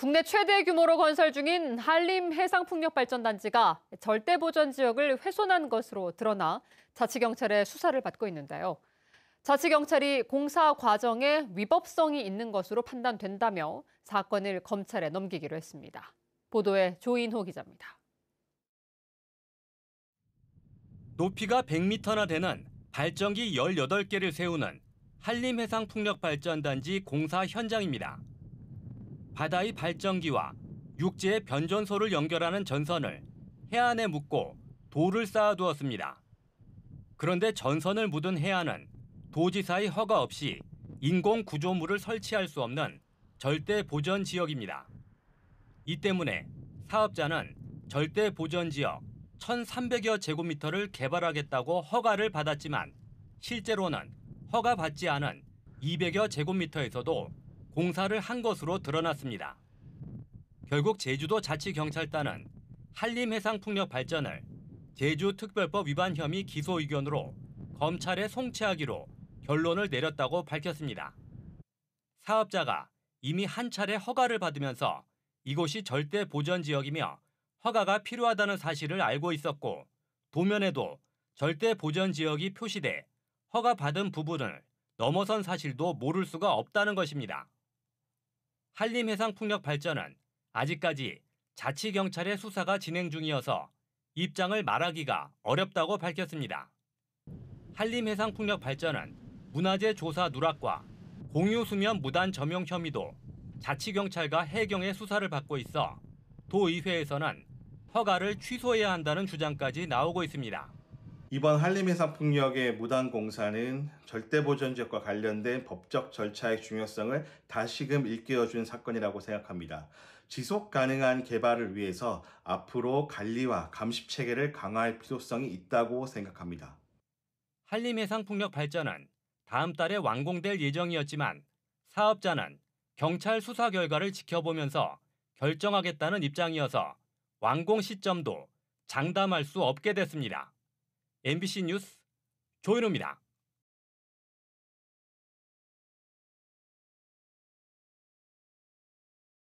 국내 최대 규모로 건설 중인 한림 해상풍력발전단지가 절대보전 지역을 훼손한 것으로 드러나 자치경찰의 수사를 받고 있는데요. 자치경찰이 공사 과정에 위법성이 있는 것으로 판단된다며 사건을 검찰에 넘기기로 했습니다. 보도에 조인호 기자입니다. 높이가 100m나 되는 발전기 18개를 세우는 한림해상풍력발전단지 공사 현장입니다. 바다의 발전기와 육지의 변전소를 연결하는 전선을 해안에 묶고 돌을 쌓아두었습니다. 그런데 전선을 묻은 해안은 도지사의 허가 없이 인공 구조물을 설치할 수 없는 절대 보전 지역입니다. 이 때문에 사업자는 절대 보전 지역 1,300여 제곱미터를 개발하겠다고 허가를 받았지만 실제로는 허가받지 않은 200여 제곱미터에서도 공사를 한 것으로 드러났습니다. 결국 제주도 자치경찰단은 한림해상풍력발전을 제주특별법 위반 혐의 기소 의견으로 검찰에 송치하기로 결론을 내렸다고 밝혔습니다. 사업자가 이미 한 차례 허가를 받으면서 이곳이 절대 보전 지역이며 허가가 필요하다는 사실을 알고 있었고 도면에도 절대 보전 지역이 표시돼 허가 받은 부분을 넘어선 사실도 모를 수가 없다는 것입니다. 한림해상 풍력 발전은 아직까지 자치경찰의 수사가 진행 중이어서 입장을 말하기가 어렵다고 밝혔습니다. 한림해상 풍력 발전은 문화재 조사 누락과 공유수면 무단 점용 혐의도 자치경찰과 해경의 수사를 받고 있어 도의회에서는 허가를 취소해야 한다는 주장까지 나오고 있습니다. 이번 한림해상풍력의 무단공사는 절대보전지역과 관련된 법적 절차의 중요성을 다시금 일깨워준 사건이라고 생각합니다. 지속 가능한 개발을 위해서 앞으로 관리와 감시 체계를 강화할 필요성이 있다고 생각합니다. 한림해상풍력 발전은 다음 달에 완공될 예정이었지만 사업자는 경찰 수사 결과를 지켜보면서 결정하겠다는 입장이어서 완공 시점도 장담할 수 없게 됐습니다. MBC 뉴스 조윤호입니다.